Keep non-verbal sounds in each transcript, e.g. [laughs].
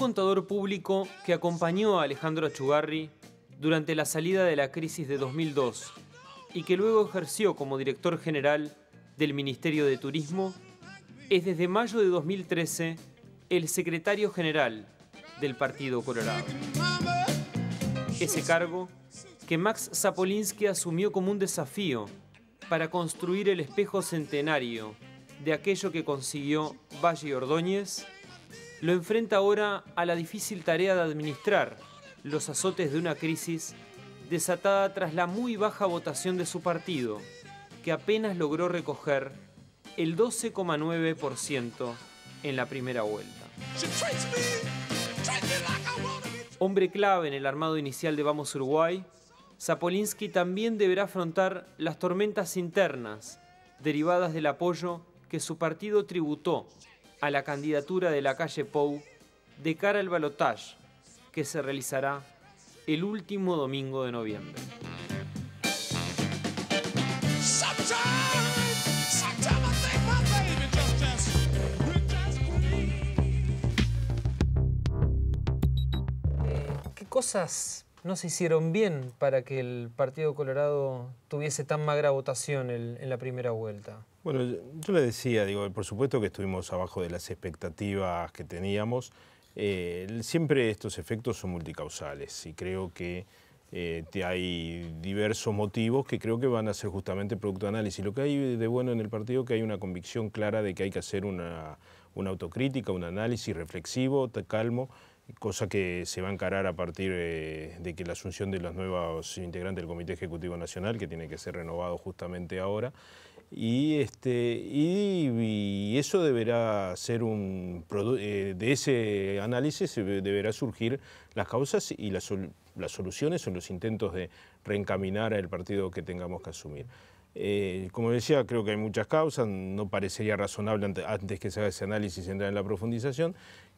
contador público que acompañó a Alejandro Achugarri durante la salida de la crisis de 2002 y que luego ejerció como director general del Ministerio de Turismo, es desde mayo de 2013 el secretario general del Partido Colorado. Ese cargo que Max Sapolinsky asumió como un desafío para construir el espejo centenario de aquello que consiguió Valle Ordóñez lo enfrenta ahora a la difícil tarea de administrar los azotes de una crisis desatada tras la muy baja votación de su partido, que apenas logró recoger el 12,9% en la primera vuelta. Hombre clave en el armado inicial de Vamos Uruguay, Zapolinsky también deberá afrontar las tormentas internas derivadas del apoyo que su partido tributó a la candidatura de la calle Pou de cara al balotaje que se realizará el último domingo de noviembre. Eh, ¿Qué cosas no se hicieron bien para que el Partido Colorado tuviese tan magra votación en la primera vuelta? Bueno, yo, le decía, digo, por supuesto que estuvimos abajo de las expectativas que teníamos. Eh, siempre estos efectos son multicausales y creo que eh, hay diversos motivos que creo que van a ser justamente producto de análisis. Lo que hay de bueno en el partido es que hay una convicción clara de que hay que hacer una, una autocrítica, un análisis reflexivo, calmo, cosa que se va a encarar a partir eh, de que la asunción de los nuevos integrantes del Comité Ejecutivo Nacional, que tiene que ser renovado justamente ahora, y, este, y, eso deberá ser un eh, de ese análisis deberá surgir las causas y las, las soluciones o los intentos de reencaminar al partido que tengamos que asumir. Eh, como decía, creo que hay muchas causas, no parecería razonable antes que se haga ese análisis entrar en la profundización,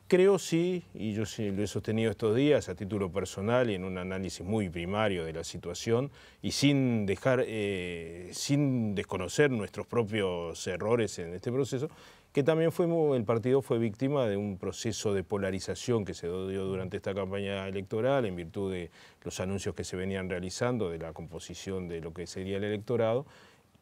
Creo sí, y yo lo he sostenido estos días a título personal y en un análisis muy primario de la situación y sin dejar, eh, sin desconocer nuestros propios errores en este proceso, que también fuimos, el partido fue víctima de un proceso de polarización que se dio durante esta campaña electoral en virtud de los anuncios que se venían realizando de la composición de lo que sería el electorado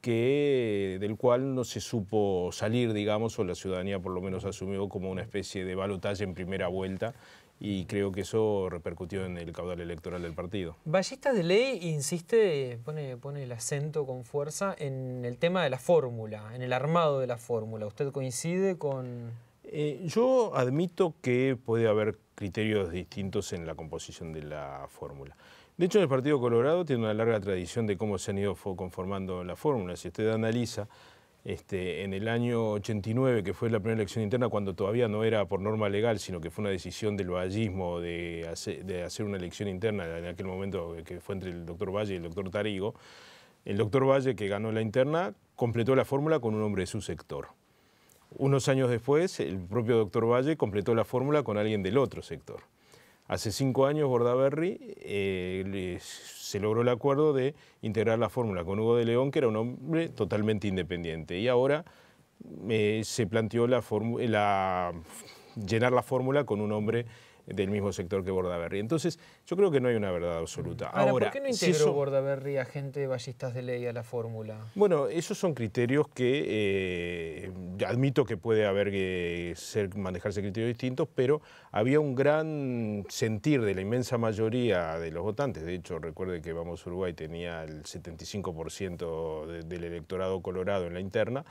que, del cual no se supo salir, digamos, o la ciudadanía por lo menos asumió como una especie de balotaje en primera vuelta y creo que eso repercutió en el caudal electoral del partido. Ballista de Ley insiste, pone, el acento con fuerza en el tema de la fórmula, en el armado de la fórmula. ¿Usted coincide con...? Eh, yo admito que puede haber criterios distintos en la composición de la fórmula. De hecho, el Partido Colorado tiene una larga tradición de cómo se han ido conformando las fórmulas. Si usted analiza, este, en el año 89, que fue la primera elección interna, cuando todavía no era por norma legal, sino que fue una decisión del vallismo de de hacer una elección interna, en aquel momento eh, que fue entre el doctor Valle y el doctor Tarigo, el doctor Valle, que ganó la interna, completó la fórmula con un hombre de su sector. Unos años después, el propio doctor Valle completó la fórmula con alguien del otro sector. Hace cinco años Bordaberry eh, se logró el acuerdo de integrar la fórmula con Hugo de León, que era un hombre totalmente independiente. Y ahora eh, se planteó la llenar la fórmula con un hombre del mismo sector que Bordaberry. Entonces, yo creo que no hay una verdad absoluta. Ahora, ¿por qué no integró a gente de ballistas de ley a la fórmula? Bueno, esos son criterios que eh, admito que puede haber que ser, manejarse criterios distintos, pero había un gran sentir de la inmensa mayoría de los votantes. De hecho, recuerde que Vamos Uruguay tenía el 75% del electorado colorado en la interna,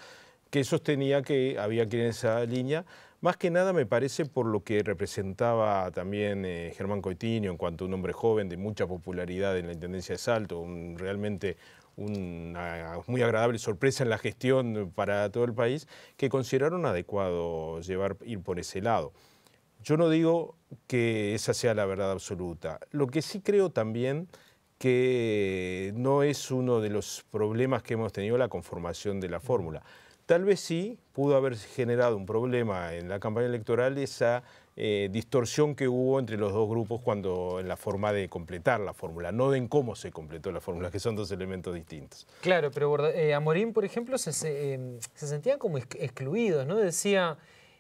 que sostenía que había que en esa línea más que nada me parece por lo que representaba también eh, Germán Coitinho en cuanto a un hombre joven de mucha popularidad en la Intendencia de Salto, realmente una muy agradable sorpresa en la gestión para todo el país, que consideraron adecuado llevar, ir por ese lado. Yo no digo que esa sea la verdad absoluta. Lo que sí creo también que no es uno de los problemas que hemos tenido la conformación de la fórmula. Tal vez sí pudo haber generado un problema en la campaña electoral esa eh, distorsión que hubo entre los dos grupos cuando en la forma de completar la fórmula, no en cómo se completó la fórmula, que son dos elementos distintos. Claro, pero eh, Amorín, por ejemplo, se, sentía em, sentían como excluidos, ¿no? Decía,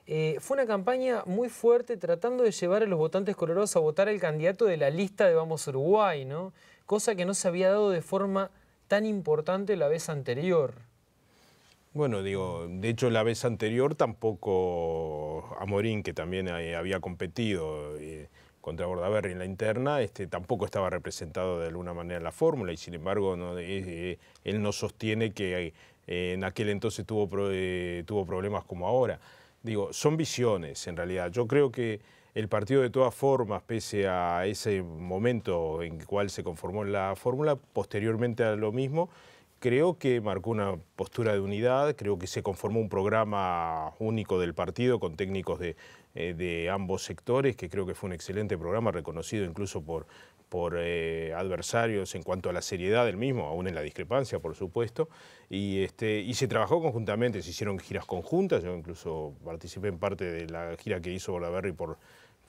eh, fue una campaña muy fuerte tratando de llevar a los votantes colorados a votar al candidato de la lista de Vamos Uruguay, ¿no? Cosa que no se había dado de forma tan importante la vez anterior. Bueno, digo, de hecho la vez anterior tampoco Amorín, que también había competido eh, contra Bordaberry en la interna, este, tampoco estaba representado de alguna manera en la fórmula y sin embargo eh, eh, él no sostiene que en aquel entonces tuvo, tuvo problemas como ahora. Digo, son visiones en realidad. Yo creo que el partido de todas formas, pese a ese momento en el cual se conformó la fórmula, posteriormente a lo mismo, creo que marcó una postura de unidad, creo que se conformó un programa único del partido con técnicos de, eh, ambos sectores, que creo que fue un excelente programa, reconocido incluso por, eh, adversarios en cuanto a la seriedad del mismo, aún en la discrepancia, por supuesto, y, este, y se trabajó conjuntamente, se hicieron giras conjuntas, yo incluso participé en parte de la gira que hizo Bolaverri por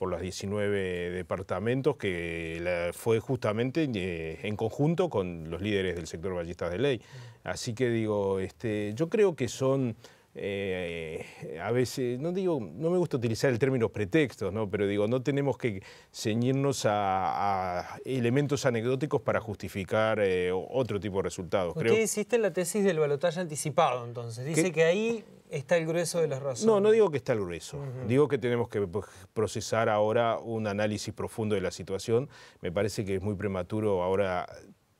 por los 19 departamentos, que fue justamente eh, en conjunto con los líderes del sector ballistas de ley. Así que digo, este, yo creo que son... Eh, a veces, no digo, no me gusta utilizar el término pretextos, ¿no? pero digo, no tenemos que ceñirnos a, elementos anecdóticos para justificar eh, otro tipo de resultados. Usted creo... hiciste la tesis del balotaje anticipado, entonces. Dice que ahí está el grueso de las razones. No, no digo que está el grueso. Digo que tenemos que procesar ahora un análisis profundo de la situación. Me parece que es muy prematuro ahora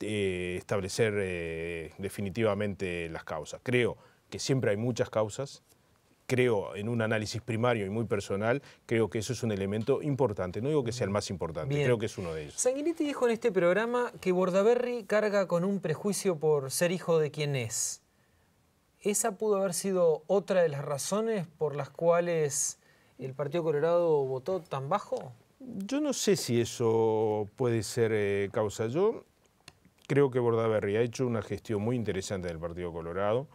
eh, establecer eh, definitivamente las causas. Creo que siempre hay muchas causas. Creo en un análisis primario y muy personal, creo que eso es un elemento importante. No digo que sea el más importante, creo que es uno de ellos. Sanguinetti dijo en este programa que Bordaberry carga con un prejuicio por ser hijo de quien es. ¿Esa pudo haber sido otra de las razones por las cuales el Partido Colorado votó tan bajo? Yo no sé si eso puede ser eh, causa. Yo creo que Bordaberry ha hecho una gestión muy interesante del Partido Colorado.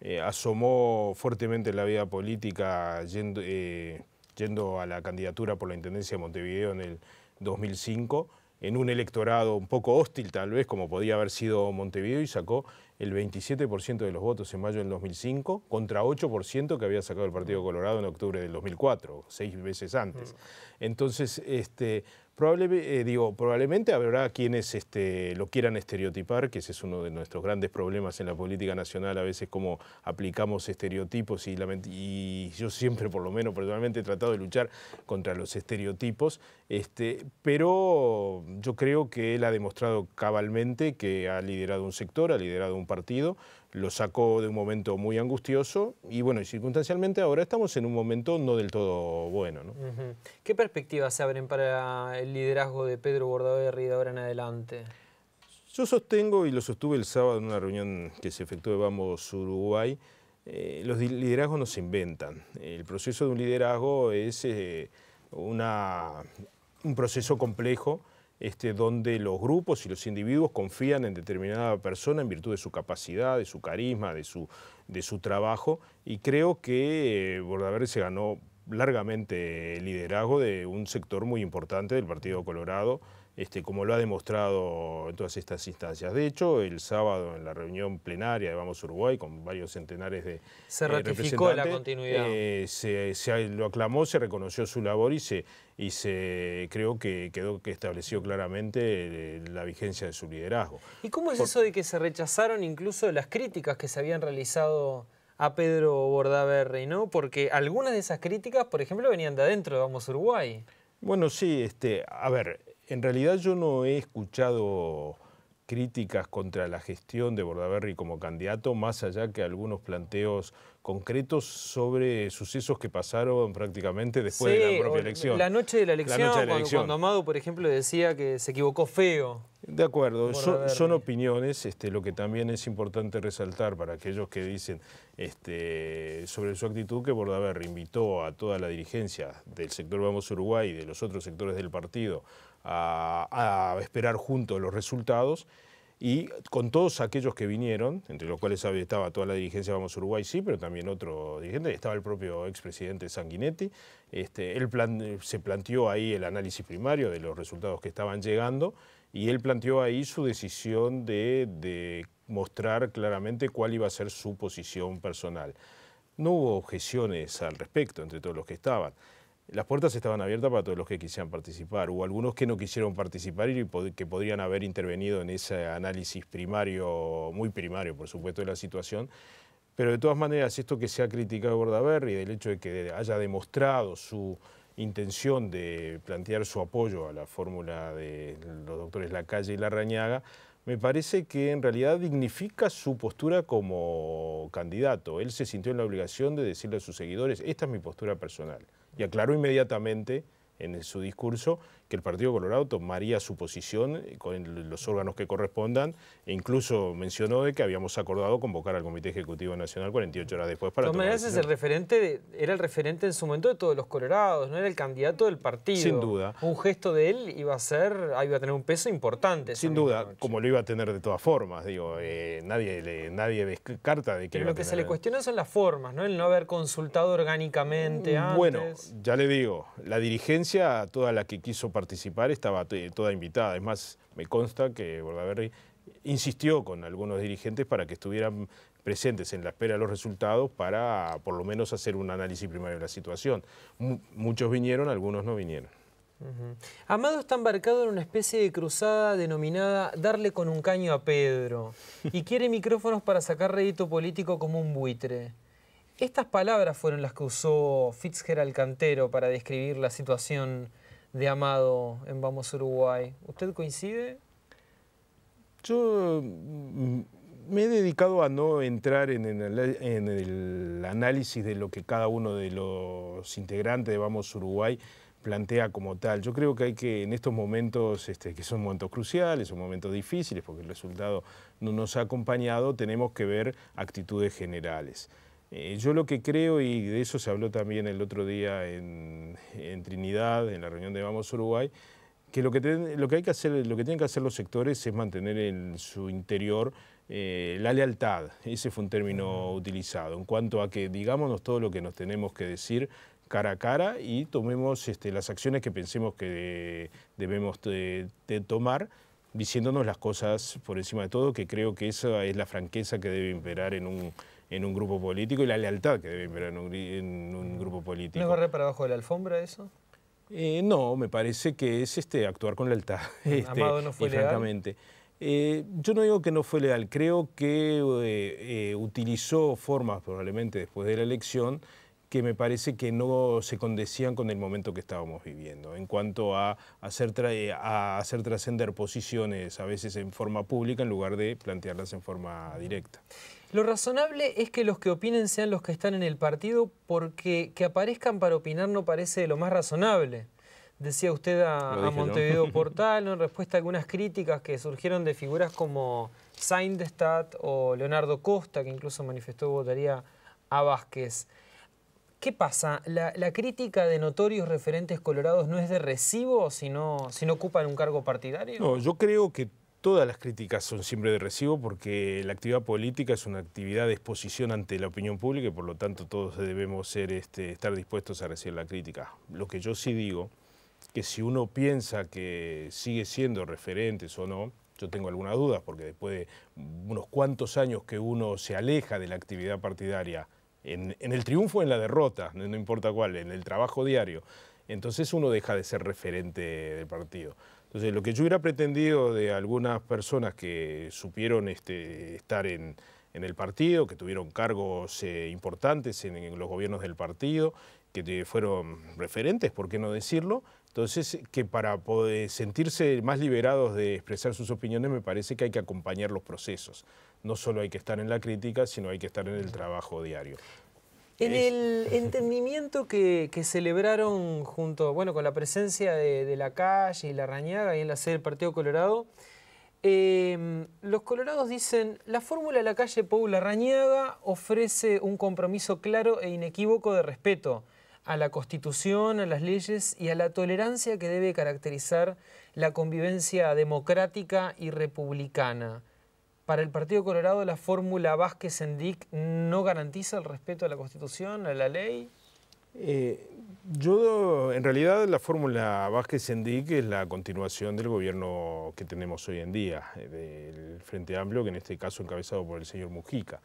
Eh, asomó fuertemente en la vida política yendo, eh, yendo a la candidatura por la Intendencia de Montevideo en el 2005 en un electorado un poco hostil tal vez, como podía haber sido Montevideo, y sacó el 27% de los votos en mayo del 2005 contra 8% que había sacado el Partido mm. Colorado en octubre del 2004, seis veces antes. Mm. Entonces, este, eh, digo, probablemente habrá quienes este, lo quieran estereotipar, que ese es uno de nuestros grandes problemas en la política nacional, a veces cómo aplicamos estereotipos y, yo siempre, por lo menos personalmente, he tratado de luchar contra los estereotipos, este, pero yo creo que él ha demostrado cabalmente que ha liderado un sector, ha liderado un partido, lo sacó de un momento muy angustioso y bueno, y circunstancialmente ahora estamos en un momento no del todo bueno. ¿Qué perspectivas se abren para el liderazgo de Pedro Bordaberry de ahora en adelante? Yo sostengo y lo sostuve el sábado en una reunión que se efectuó en Vamos Uruguay, eh, los liderazgos no se inventan. El proceso de un liderazgo es eh, un proceso complejo este, donde los grupos y los individuos confían en determinada persona en virtud de su capacidad, de su carisma, de su, trabajo. Y creo que eh, se ganó largamente el liderazgo de un sector muy importante del Partido Colorado este, como lo ha demostrado en todas estas instancias. De hecho, el sábado en la reunión plenaria de Vamos Uruguay, con varios centenares de Se ratificó la continuidad. Eh, se, lo aclamó, se reconoció su labor y se, creo que quedó que estableció claramente eh, la vigencia de su liderazgo. ¿Y cómo es eso de que se rechazaron incluso las críticas que se habían realizado a Pedro Bordaberry, ¿no? Porque algunas de esas críticas, por ejemplo, venían de adentro de Vamos Uruguay. Bueno, sí, este, a ver, en realidad yo no he escuchado críticas contra la gestión de Bordaberry como candidato, más allá que algunos planteos concretos sobre sucesos que pasaron prácticamente después de la propia elección. La noche de la elección, la noche de la elección. Cuando, Amado, por ejemplo, decía que se equivocó feo. De acuerdo, son, opiniones, este, lo que también es importante resaltar para aquellos que dicen este, sobre su actitud que Bordaberry invitó a toda la dirigencia del sector Vamos Uruguay y de los otros sectores del partido a, esperar juntos los resultados y con todos aquellos que vinieron, entre los cuales estaba toda la dirigencia Vamos Uruguay, sí, pero también otro dirigente, estaba el propio expresidente Sanguinetti, este, él se planteó ahí el análisis primario de los resultados que estaban llegando y él planteó ahí su decisión de mostrar claramente cuál iba a ser su posición personal. No hubo objeciones al respecto entre todos los que estaban. Las puertas estaban abiertas para todos los que quisieran participar. Hubo algunos que no quisieron participar y que podrían haber intervenido en ese análisis primario, muy primario, por supuesto, de la situación. Pero de todas maneras, esto que se ha criticado y del hecho de que haya demostrado su intención de plantear su apoyo a la fórmula de los doctores Lacalle y Larrañaga, me parece que en realidad dignifica su postura como candidato. Él se sintió en la obligación de decirle a sus seguidores, esta es mi postura personal y aclaró inmediatamente en su discurso que el Partido Colorado tomaría su posición eh, con los órganos que correspondan e incluso mencionó de que habíamos acordado convocar al Comité Ejecutivo Nacional 48 horas después para... Tomás es el referente, era el referente en su momento de todos los colorados, no era el candidato del partido. Sin duda. Un gesto de él iba a ser, iba a tener un peso importante. Sin duda, como lo iba a tener de todas formas, digo, eh, nadie, nadie descarta de que... lo que se le cuestiona son las formas, ¿no? El no haber consultado orgánicamente mm, antes. Bueno, ya le digo, la dirigencia, toda la que quiso participar estaba toda invitada. Es más, me consta que Bordaberry insistió con algunos dirigentes para que estuvieran presentes en la espera de los resultados para por lo menos hacer un análisis primario de la situación. muchos vinieron, algunos no vinieron. Amado está embarcado en una especie de cruzada denominada darle con un caño a Pedro y quiere micrófonos para sacar rédito político como un buitre. Estas palabras fueron las que usó Fitzgerald Cantero para describir la situación de Amado en Vamos Uruguay. ¿Usted coincide? Yo mm, me he dedicado a no entrar en el, análisis de lo que cada uno de los integrantes de Vamos Uruguay plantea como tal. Yo creo que hay que, en estos momentos, este, que son momentos cruciales, son momentos difíciles, porque el resultado no nos ha acompañado, tenemos que ver actitudes generales. Eh, yo lo que creo, y de eso se habló también el otro día en, Trinidad, en la reunión de Vamos Uruguay, que lo que, lo que hay que hacer, lo que tienen que hacer los sectores es mantener en su interior eh, la lealtad. Ese fue un término utilizado. En cuanto a que digámonos todo lo que nos tenemos que decir cara a cara y tomemos este, las acciones que pensemos que debemos de tomar diciéndonos las cosas por encima de todo, que creo que esa es la franqueza que debe imperar en un, en un grupo político y la lealtad que debe ver en un, mm. grupo político. ¿No es para abajo de la alfombra eso? Eh, no, me parece que es este, actuar con lealtad. [laughs] Mm, este, Amado no fue leal. Eh, yo no digo que no fue leal, creo que eh, utilizó formas probablemente después de la elección que me parece que no se condecían con el momento que estábamos viviendo, en cuanto a hacer, a hacer trascender posiciones, a veces en forma pública, en lugar de plantearlas en forma mm. directa. Lo razonable es que los que opinen sean los que están en el partido porque que aparezcan para opinar no parece lo más razonable. Decía usted a, Montevideo [laughs] Portal en respuesta a algunas críticas que surgieron de figuras como Seindestad o Leonardo Costa, que incluso manifestó votaría a Vázquez. ¿Qué pasa? ¿La, crítica de notorios referentes colorados no es de recibo si no ocupan un cargo partidario? No, yo creo que todas las críticas son siempre de recibo porque la actividad política es una actividad de exposición ante la opinión pública y por lo tanto todos debemos ser, este, estar dispuestos a recibir la crítica. Lo que yo sí digo, que si uno piensa que sigue siendo referentes o no, yo tengo algunas dudas porque después de unos cuantos años que uno se aleja de la actividad partidaria, en, el triunfo o en la derrota, no importa cuál, en el trabajo diario, entonces uno deja de ser referente del partido. Entonces, lo que yo hubiera pretendido de algunas personas que supieron este, estar en, el partido, que tuvieron cargos eh, importantes en, los gobiernos del partido, que fueron referentes, ¿por qué no decirlo? Entonces, que para poder sentirse más liberados de expresar sus opiniones, me parece que hay que acompañar los procesos. No solo hay que estar en la crítica, sino hay que estar en el trabajo diario. En el entendimiento que, celebraron junto, bueno, con la presencia de, la calle y la rañaga y en la sede del Partido Colorado, em, los colorados dicen, la fórmula de la calle Paula Rañaga ofrece un compromiso claro e inequívoco de respeto a la Constitución, a las leyes y a la tolerancia que debe caracterizar la convivencia democrática y republicana para el Partido Colorado la fórmula Vázquez-Sendic no garantiza el respeto a la Constitución, a la ley? Eh, yo, en realidad, la fórmula Vázquez-Sendic es la continuación del gobierno que tenemos hoy en día, eh, del Frente Amplio, que en este caso encabezado por el señor Mujica.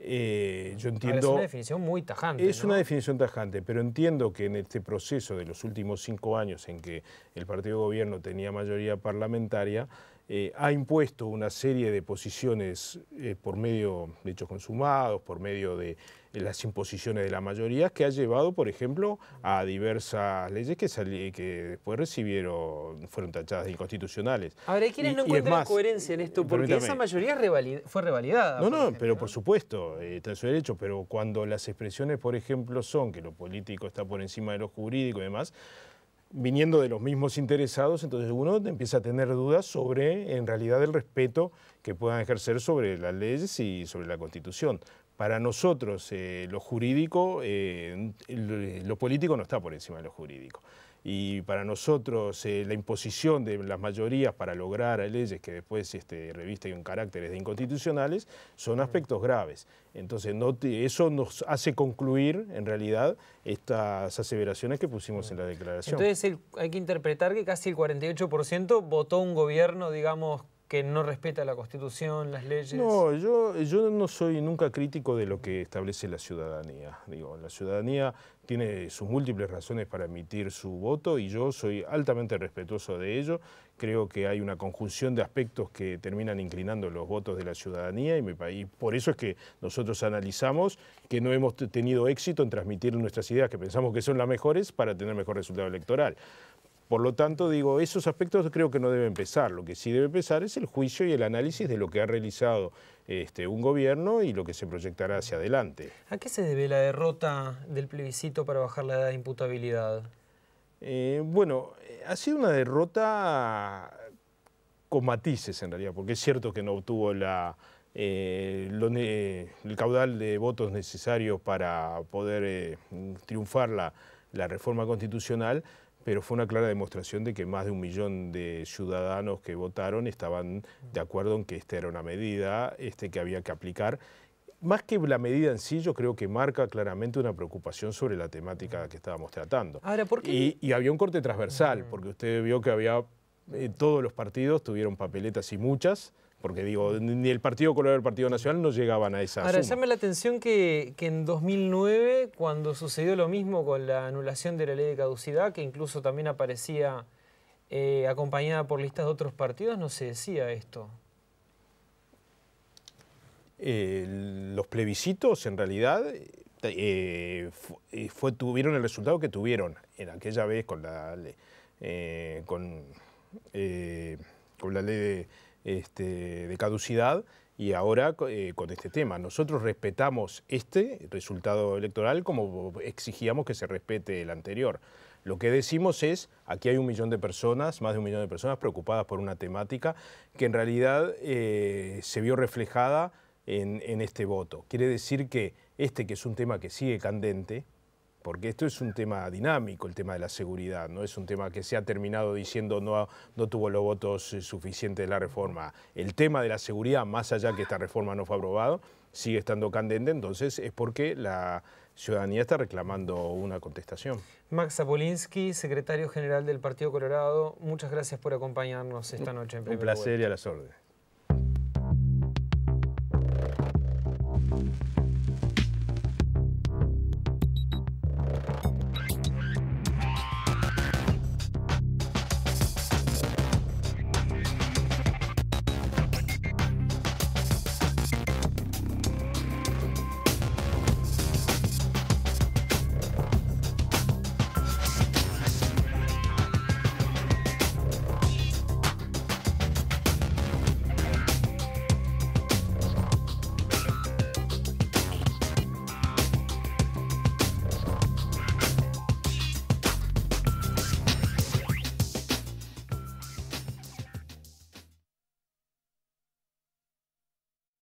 Eh, yo entiendo, es una definición muy tajante. Es una definición tajante, pero entiendo que en este proceso de los últimos cinco años en que el partido gobierno tenía mayoría parlamentaria, eh, ha impuesto una serie de posiciones eh, por medio de hechos consumados, por medio de eh, las imposiciones de la mayoría, que ha llevado, por ejemplo, a diversas leyes que, después recibieron, fueron tachadas de inconstitucionales. Ahora, hay quienes no encuentran coherencia en esto, porque esa mayoría fue revalidada. No, no, pero por supuesto, está su derecho, pero cuando las expresiones, por ejemplo, son que lo político está por encima de lo jurídico y demás, viniendo de los mismos interesados, entonces uno empieza a tener dudas sobre, en realidad, el respeto que puedan ejercer sobre las leyes y sobre la Constitución. Para nosotros, eh, lo jurídico, eh, lo político no está por encima de lo jurídico y para nosotros eh, la imposición de las mayorías para lograr leyes que después este, revisten caracteres de inconstitucionales son mm. aspectos graves. Entonces no eso nos hace concluir en realidad estas aseveraciones que pusimos mm. en la declaración. Entonces hay que interpretar que casi el 48% votó un gobierno, digamos, que no respeta la Constitución, las leyes? No, yo, yo no soy nunca crítico de lo que establece la ciudadanía. Digo, la ciudadanía tiene sus múltiples razones para emitir su voto y yo soy altamente respetuoso de ello. Creo que hay una conjunción de aspectos que terminan inclinando los votos de la ciudadanía y, mi y por eso es que nosotros analizamos que no hemos tenido éxito en transmitir nuestras ideas que pensamos que son las mejores para tener mejor resultado electoral. Por lo tanto, digo, esos aspectos creo que no deben pesar. Lo que sí debe pesar es el juicio y el análisis de lo que ha realizado este, un gobierno y lo que se proyectará hacia adelante. ¿A qué se debe la derrota del plebiscito para bajar la edad de imputabilidad? Eh, bueno, ha sido una derrota con matices en realidad, porque es cierto que no obtuvo eh, el caudal de votos necesarios para poder eh, triunfar la, la reforma constitucional, pero fue una clara demostración de que más de un millón de ciudadanos que votaron estaban de acuerdo en que esta era una medida este, que había que aplicar. Más que la medida en sí, yo creo que marca claramente una preocupación sobre la temática que estábamos tratando. Y, había un corte transversal, mm. porque usted vio que había eh, todos los partidos tuvieron papeletas y muchas, porque digo, ni el Partido Colorado ni el Partido Nacional no llegaban a esa Ahora, llama la atención que, en 2009, cuando sucedió lo mismo con la anulación de la ley de caducidad, que incluso también aparecía eh, acompañada por listas de otros partidos, no se decía esto. los plebiscitos, en realidad, eh, eh, tuvieron el resultado que tuvieron en aquella vez con la, con, con la ley de este, de caducidad y ahora eh, con este tema. Nosotros respetamos este resultado electoral como exigíamos que se respete el anterior. Lo que decimos es, aquí hay un millón de personas, más de un millón de personas preocupadas por una temática que en realidad eh, se vio reflejada en este voto. Quiere decir que este, que es un tema que sigue candente, porque esto es un tema dinámico, el tema de la seguridad, no es un tema que se ha terminado diciendo no, no tuvo los votos eh, suficientes la reforma. El tema de la seguridad, más allá que esta reforma no fue aprobada, sigue estando candente, entonces es porque la ciudadanía está reclamando una contestación. Max Zapolinsky, secretario general del Partido Colorado, muchas gracias por acompañarnos esta noche en Un placer y a las órdenes.